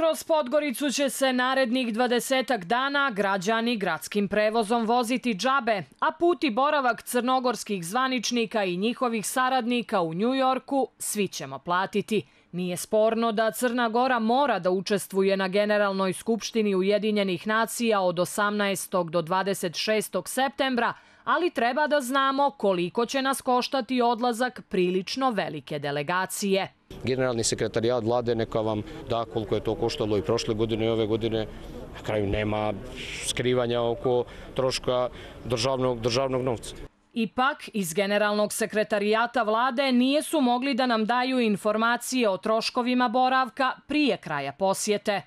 Kroz Podgoricu će se narednih dvadesetak dana građani gradskim prevozom voziti džabe, a put i boravak crnogorskih zvaničnika i njihovih saradnika u Njujorku svi ćemo platiti. Nije sporno da Crna Gora mora da učestvuje na Generalnoj skupštini Ujedinjenih nacija od 18. do 26. septembra, ali treba da znamo koliko će nas koštati odlazak prilično velike delegacije. Generalni sekretarijat vlade neka vam da koliko je to koštalo i prošle godine i ove godine, na kraju nema skrivanja oko troška državnog novca. Ipak, iz Generalnog sekretarijata vlade nije su mogli da nam daju informacije o troškovima boravka prije kraja posjete.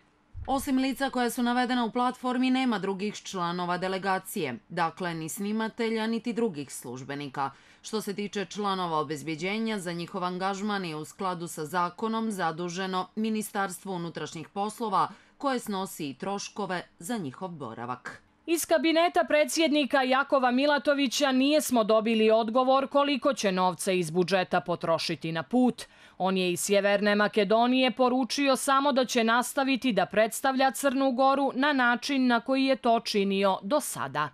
Osim lica koja su navedena u platformi, nema drugih članova delegacije, dakle ni snimatelja, niti drugih službenika. Što se tiče članova obezbjeđenja, za njihov angažman je u skladu sa zakonom zaduženo Ministarstvo unutrašnjih poslova, koje snosi i troškove za njihov boravak. Iz kabineta predsjednika Jakova Milatovića nijesmo dobili odgovor koliko će novce iz budžeta potrošiti na put. On je iz Sjeverne Makedonije poručio samo da će nastaviti da predstavlja Crnu Goru na način na koji je to činio do sada.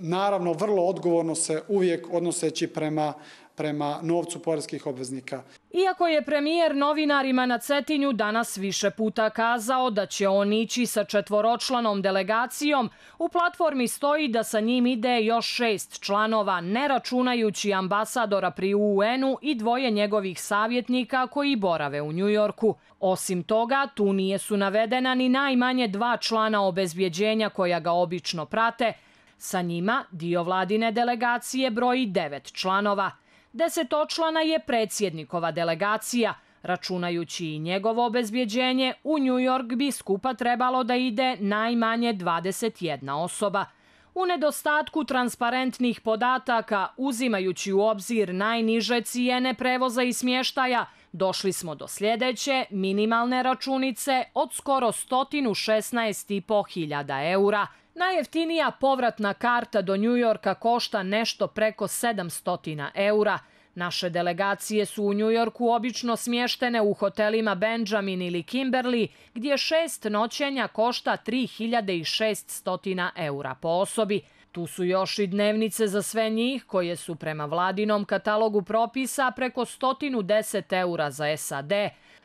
Naravno, vrlo odgovorno se uvijek odnoseći prema prema novcu porezkih obveznika. Iako je premijer novinarima na Cetinju danas više puta kazao da će on ići sa četvoročlanom delegacijom, u platformi stoji da sa njim ide još šest članova, ne računajući ambasadora pri UN-u i dvoje njegovih savjetnika koji borave u Njujorku. Osim toga, tu nije su navedena ni najmanje dva člana obezbjeđenja koja ga obično prate. Sa njima dio vladine delegacije broji devet članova – desetočlana je predsjednikova delegacija. Računajući i njegovo obezbjeđenje, u Njujork bi skupa trebalo da ide najmanje 21 osoba. U nedostatku transparentnih podataka, uzimajući u obzir najniže cijene prevoza i smještaja, Došli smo do sljedeće minimalne računice od skoro 116,5 eura. Najjeftinija povratna karta do Njujorka košta nešto preko 700 eura. Naše delegacije su u Njujorku obično smještene u hotelima Benjamin ili Kimberly, gdje šest noćenja košta 3600 eura po osobi, Tu su još i dnevnice za sve njih, koje su prema vladinom katalogu propisa preko 110 eura za SAD.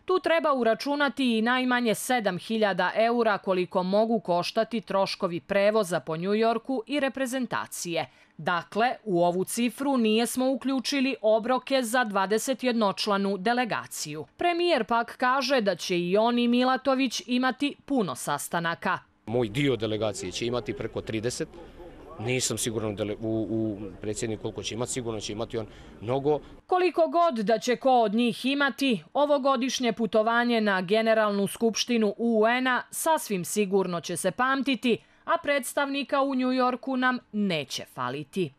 Tu treba uračunati i najmanje 7000 eura koliko mogu koštati troškovi prevoza po Njujorku i reprezentacije. Dakle, u ovu cifru nije smo uključili obroke za 21-članu delegaciju. Premijer pak kaže da će i on i Milatović imati puno sastanaka. Moj dio delegacije će imati preko nisam sigurno da u, u predsjednik koliko će imati, sigurno će imati on mnogo. Koliko god da će ko od njih imati, ovogodišnje putovanje na Generalnu skupštinu UN-a sasvim sigurno će se pamtiti, a predstavnika u Njujorku nam neće faliti.